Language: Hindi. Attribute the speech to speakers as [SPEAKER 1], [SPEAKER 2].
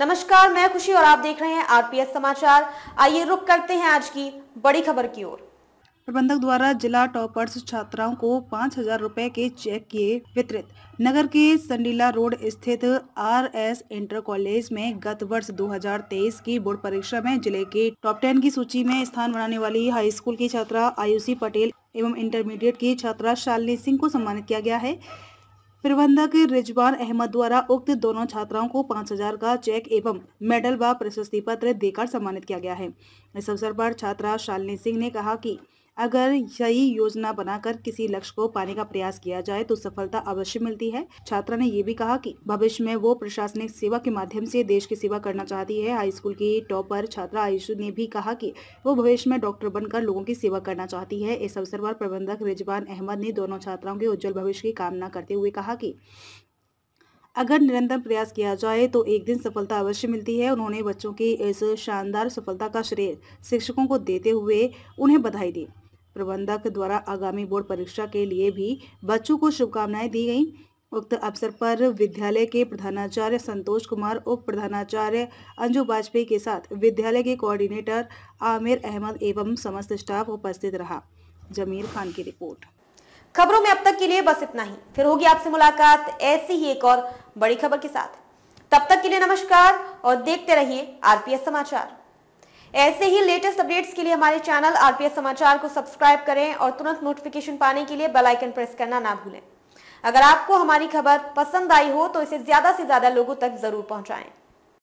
[SPEAKER 1] नमस्कार मैं खुशी और आप देख रहे हैं आरपीएस समाचार आइए रुक करते हैं आज की बड़ी खबर की ओर
[SPEAKER 2] प्रबंधक द्वारा जिला टॉपर्स छात्राओं को पाँच हजार रूपए के चेक किए वितरित नगर के संडीला रोड स्थित आर एस इंटर कॉलेज में गत वर्ष 2023 की बोर्ड परीक्षा में जिले के टॉप टेन की सूची में स्थान बनाने वाली हाई स्कूल की छात्रा आयुषी पटेल एवं इंटरमीडिएट की छात्रा शालिनी सिंह को सम्मानित किया गया है प्रबंधक रिजवान अहमद द्वारा उक्त दोनों छात्राओं को पाँच हजार का चेक एवं मेडल व प्रशस्ति पत्र देकर सम्मानित किया गया है इस अवसर पर छात्रा शालिनी सिंह ने कहा कि अगर सही योजना बनाकर किसी लक्ष्य को पाने का प्रयास किया जाए तो सफलता अवश्य मिलती है छात्रा ने ये भी कहा कि भविष्य में वो प्रशासनिक सेवा के माध्यम से देश की सेवा करना चाहती है हाई स्कूल की टॉपर छात्रा आयुषु ने भी कहा कि वो भविष्य में डॉक्टर बनकर लोगों की सेवा करना चाहती है इस अवसर पर प्रबंधक रिजवान अहमद ने दोनों छात्राओं के उज्जवल भविष्य की कामना करते हुए कहा कि अगर निरंतर प्रयास किया जाए तो एक दिन सफलता अवश्य मिलती है उन्होंने बच्चों की इस शानदार सफलता का श्रेय शिक्षकों को देते हुए उन्हें बधाई दी प्रबंधक द्वारा आगामी बोर्ड परीक्षा के लिए भी बच्चों को शुभकामनाएं दी गईं उक्त अवसर पर विद्यालय के प्रधानाचार्य संतोष कुमार उप प्रधानाचार्य अंजू वाजपेयी के साथ विद्यालय के कोऑर्डिनेटर आमिर अहमद एवं समस्त स्टाफ उपस्थित रहा जमीर खान की रिपोर्ट खबरों में अब तक के लिए बस इतना ही फिर होगी आपसे मुलाकात ऐसी ही एक और बड़ी खबर के साथ
[SPEAKER 1] तब तक के लिए नमस्कार और देखते रहिए आरपीएस समाचार ऐसे ही लेटेस्ट अपडेट्स के लिए हमारे चैनल आरपीएस समाचार को सब्सक्राइब करें और तुरंत नोटिफिकेशन पाने के लिए बेल आइकन प्रेस करना ना भूलें अगर आपको हमारी खबर पसंद आई हो तो इसे ज्यादा से ज्यादा लोगों तक जरूर पहुंचाएं